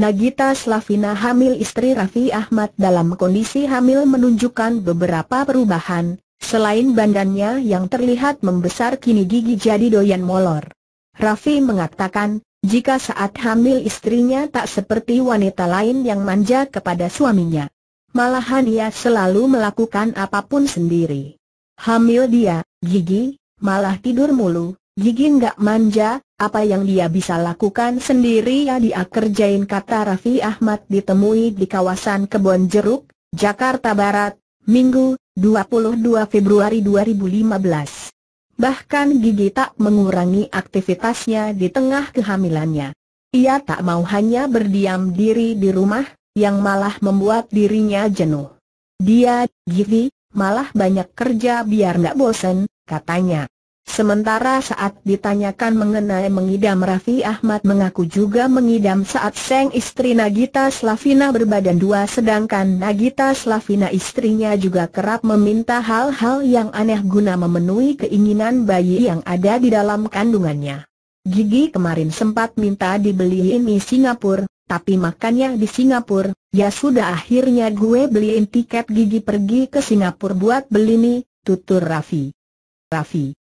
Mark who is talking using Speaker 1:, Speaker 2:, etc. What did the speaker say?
Speaker 1: Nagita Slavina hamil istri Raffi Ahmad dalam kondisi hamil menunjukkan beberapa perubahan, selain bandannya yang terlihat membesar kini gigi jadi doyan molor. Raffi mengatakan, jika saat hamil istrinya tak seperti wanita lain yang manja kepada suaminya. Malahan ia selalu melakukan apapun sendiri. Hamil dia, gigi, malah tidur mulu, gigi nggak manja, apa yang dia bisa lakukan sendiri ya dia kerjain kata Raffi Ahmad ditemui di kawasan Kebon Jeruk, Jakarta Barat, Minggu, 22 Februari 2015. Bahkan Gigi tak mengurangi aktivitasnya di tengah kehamilannya. Ia tak mau hanya berdiam diri di rumah, yang malah membuat dirinya jenuh. Dia, Gigi, malah banyak kerja biar nggak bosen, katanya. Sementara saat ditanyakan mengenai mengidam Raffi Ahmad mengaku juga mengidam saat seng istri Nagita Slavina berbadan dua sedangkan Nagita Slavina istrinya juga kerap meminta hal-hal yang aneh guna memenuhi keinginan bayi yang ada di dalam kandungannya. Gigi kemarin sempat minta dibeliin di Singapura, tapi makannya di Singapura, ya sudah akhirnya gue beliin tiket gigi pergi ke Singapura buat beli nih, tutur Raffi. Raffi